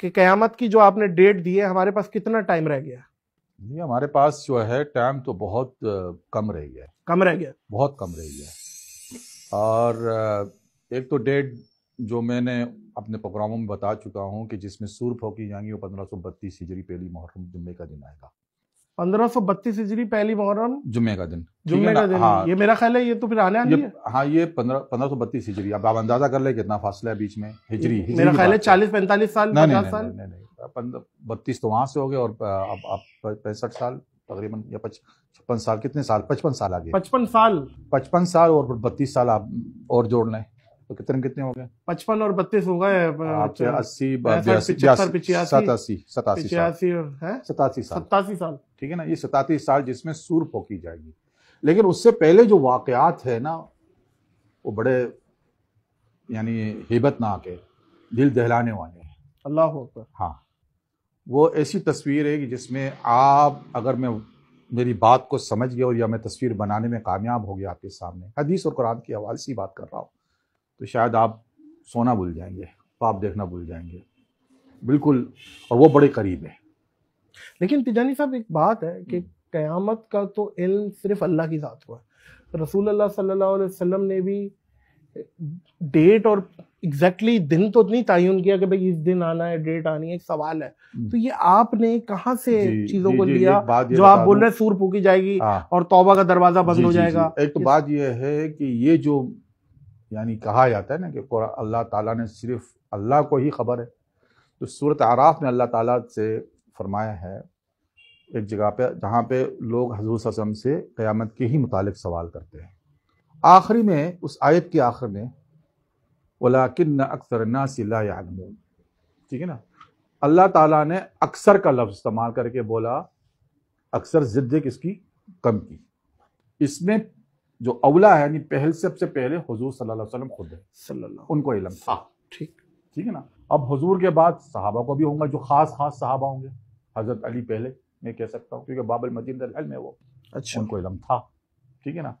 कि क़यामत की जो आपने डेट दी है हमारे पास कितना टाइम रह गया नहीं हमारे पास जो है टाइम तो बहुत कम रह गया कम रह गया बहुत कम रह गया और एक तो डेट जो मैंने अपने प्रोग्रामों में बता चुका हूँ कि जिसमें सूर फोकी जाएंगी वो पंद्रह सौ बत्तीस हिजरी पहली मुहर्रम जुम्मे का दिन आएगा पंद्रह सौ बत्तीस हिजरी पहली मुहर्रम जुम्मे का दिन जुम्मे का दिन हाँ, ये मेरा ख्याल है ये तो फिर आने आनी है हाँ ये पंद्रह सौ बत्तीस हिजरी अब आप अंदाजा कर ले कितना फासला है बीच में हिजरी, हिजरी मेरा ख्याल है चालीस पैंतालीस साल पचास साल नहीं नहीं बत्तीस तो वहां से हो गए और अब आप पैंसठ साल तकरीबन या छप्पन साल कितने साल पचपन साल आगे पचपन साल पचपन साल और बत्तीस साल आप और जोड़ लें तो कितने कितने हो गए पचपन और बत्तीस हो गए आपसे अच्छा। अस्सी सतासी सतासी सतासी सतासी सतासी साल ठीक है ना ये सतासी साल जिसमें सूर फोकी जाएगी लेकिन उससे पहले जो वाकयात है ना वो बड़े यानी हिबत ना के दिल दहलाने वाले हैं अल्लाह हाँ वो ऐसी तस्वीर है कि जिसमें आप अगर मैं मेरी बात को समझ गया और या मैं तस्वीर बनाने में कामयाब हो गया आपके सामने हदीस और कुरान की हवाले से बात कर रहा हूँ तो शायद आप सोना भूल जाएंगे पाप देखना भूल जाएंगे बिल्कुल और वो बड़े करीब है लेकिन तिजानी साहब एक बात है कि हम्म। क़यामत का तो इल्म सिर्फ अल्लाह की ज़ात को है रसूल अल्लाह सल्लल्लाहु अलैहि वसल्लम ने भी डेट और एग्जैक्टली exactly दिन तो नहीं तयन किया कि भाई इस दिन आना है डेट आनी है एक सवाल है हम्म। तो ये आपने कहाँ से चीजों को लिया जो आप बोल रहे हैं सूर फूकी जाएगी हाँ। और तौबा का दरवाजा बंद हो जाएगा एक तो बात यह है कि ये जो यानी कहा जाता है ना कि अल्लाह ताला ने सिर्फ अल्लाह को ही खबर है तो सूरत आराफ में अल्लाह ताला से फरमाया है एक जगह पे जहाँ पे लोग हजूर ससम से क़यामत के ही मुतालिक सवाल करते हैं आखिरी में उस आयत के आखिर में वलाकिन अक्सर नासिला यादमून ठीक है ना अल्लाह ताला ने अक्सर का लफ्ज़ इस्तेमाल करके बोला अक्सर ज़िद्द किसकी कम की इसमें जो अवला है यानी पहल सबसे पहले हजूर सल्लल्लाहु खुद है उनको इलम था हाँ, ठीक ठीक है ना अब हजूर के बाद साहबा को भी होंगे जो खास खास साहबा होंगे हजरत अली पहले मैं कह सकता हूँ क्योंकि बाबल मदीन में वो अच्छा उनको इलम था ठीक है ना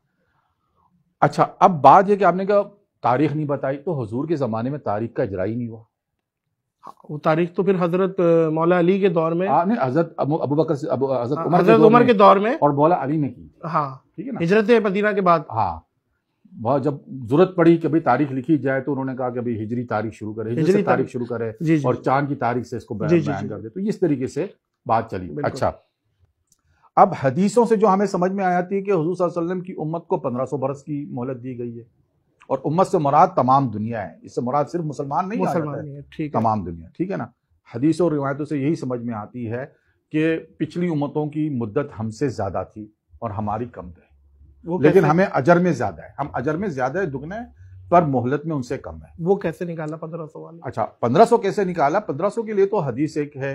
अच्छा अब बात यह कि आपने कहा तारीख नहीं बताई तो हजूर के ज़माने में तारीख का इजरा ही नहीं हुआ हाँ, वो तारीख तो फिर हजरत मौला अली के दौर में हाँ, हजरत अबू बकर हजरत उमर के दौर में और मौला अली ने की हाँ ठीक है ना हिजरत मदीना के बाद हाँ बहुत जब जरूरत पड़ी कि भाई तारीख लिखी जाए तो उन्होंने कहा कि भाई हिजरी तारीख शुरू करे हिजरी तारीख, शुरू करे और चांद की तारीख से इसको बयान, कर दे तो इस तरीके से बात चली अच्छा अब हदीसों से जो हमें समझ में आया थी कि हजूर वसल्लम की उम्मत को 1500 बरस की मोहलत दी गई है और उम्मत से मुराद तमाम दुनिया है इससे मुराद सिर्फ मुसलमान नहीं मुसलमान है ठीक तमाम दुनिया ठीक है ना हदीसों और रिवायतों से यही समझ में आती है कि पिछली उम्मतों की मुद्दत हमसे ज़्यादा थी और हमारी कम थी लेकिन हमें अजर में ज्यादा है हम अजर में ज्यादा है दुगने पर मोहलत में उनसे कम है वो कैसे निकाला पंद्रह सौ वाला अच्छा पंद्रह सौ कैसे निकाला पंद्रह सौ के लिए तो हदीस एक है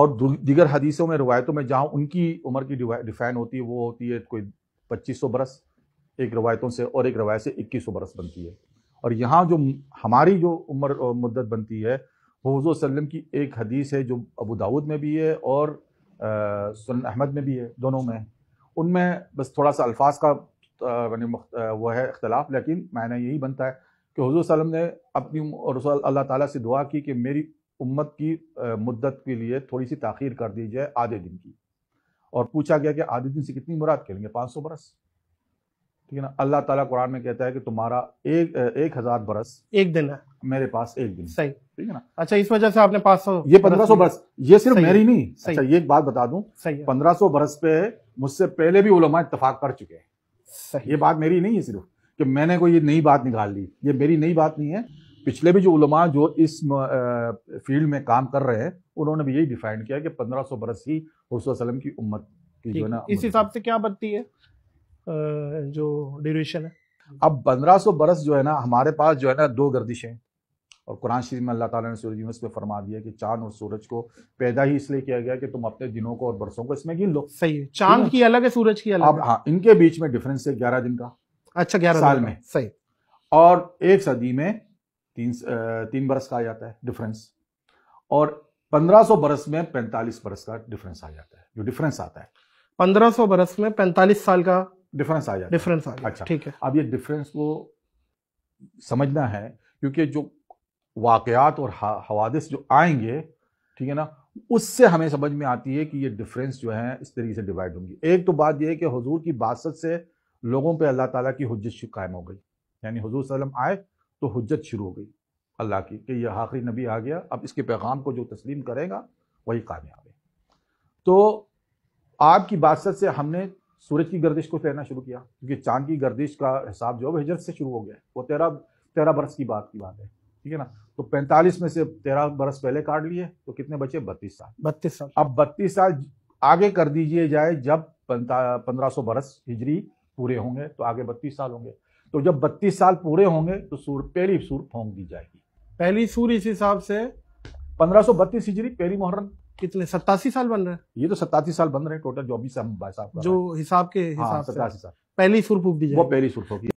और दीगर हदीसों में रवायतों में जहाँ उनकी उम्र की डिफाइन होती है वो होती है कोई पच्चीस सौ बरस एक रवायतों से और एक रवायत से इक्कीस सौ बरस बनती है और यहाँ जो हमारी जो उम्र मुद्दत बनती है वो हजू वसम की एक हदीस है जो अबू दाऊद में भी है और सन अहमद में भी है दोनों में उनमें बस थोड़ा सा अल्फाज का मैंने वो है इख्तलाफ लेकिन मायना यही बनता है कि हजूर वसलम ने अपनी और अल्लाह ताला से दुआ की कि मेरी उम्मत की मुद्दत के लिए थोड़ी सी ताखीर कर दी जाए आधे दिन की और पूछा गया कि आधे दिन से कितनी मुराद लेंगे पाँच सौ बरस ठीक है ना अल्लाह ताला कुरान में कहता है कि तुम्हारा एक एक हज़ार बरस एक दिन है मेरे पास एक दिन सही ठीक है ना अच्छा इस वजह से आपने पांच सौ ये पंद्रह सौ बरस ये सिर्फ मेरी नहीं अच्छा ये एक बात बता दूं पंद्रह सौ बरस पे मुझसे पहले भी उलमा इतफाक कर चुके हैं ये बात मेरी नहीं है सिर्फ कि मैंने कोई ये नई बात निकाल ली ये मेरी नई बात नहीं है पिछले भी जो उलमा जो इस फील्ड में काम कर रहे हैं उन्होंने भी यही डिफाइन किया कि 1500 बरस ही वसल्लम की उम्मत की जो ना इस हिसाब से क्या बनती है जो ड्यूरेशन है अब 1500 बरस जो है ना हमारे पास जो है ना दो गर्दिशें और कुरान शरीफ में अल्लाह ताला ने सूरज यूनस पे फरमा दिया कि चांद और सूरज को पैदा ही इसलिए किया गया कि तुम अपने दिनों को और बरसों को इसमें गिन लो सही है चांद की अलग है सूरज की अलग अब हाँ इनके बीच में डिफरेंस है ग्यारह दिन का अच्छा ग्यारह साल में सही और एक सदी में तीन तीन बरस का आ जाता है डिफरेंस और 1500 बरस में पैंतालीस बरस का डिफरेंस आ जाता है जो डिफरेंस आता है 1500 बरस में पैंतालीस साल का डिफरेंस आ जाता है डिफरेंस अच्छा ठीक है अब ये डिफरेंस को समझना है क्योंकि जो वाकयात और हवादिस जो आएंगे ठीक है ना उससे हमें समझ में आती है कि ये डिफरेंस जो है इस तरीके से डिवाइड होंगी एक तो बात यह है कि हजूर की बासत से लोगों पर अल्लाह ताला की हजत कायम हो गई यानी हजूर वसलम आए तो हजत शुरू हो गई अल्लाह की कि यह आखिरी नबी आ गया अब इसके पैगाम को जो तस्लीम करेगा वही कामयाब है तो आपकी बादशत से हमने सूरज की गर्दिश को तैरना शुरू किया क्योंकि चांद की गर्दिश का हिसाब जो है हिजरत से शुरू हो गया वो तेरह तेरह बरस की बात की बात है ठीक है ना तो 45 में से 13 बरस पहले काट लिए तो कितने बचे 32 साल 32 साल अब 32 साल आगे कर दीजिए जाए जब पंद्रह सौ बरस हिजरी पूरे होंगे तो आगे 32 साल होंगे तो जब 32 साल पूरे होंगे तो सूर पहली सूर फोंक दी जाएगी पहली सूर इस हिसाब से पंद्रह हिजरी पहली मोहर्रम कितने सत्तासी साल बन रहे हैं ये तो सत्तासी साल बन रहे हैं टोटल चौबीस जो हिसाब के हिसाब हाँ, सत्तासी साल पहली सुर फूक दी वो पहली सुर फूक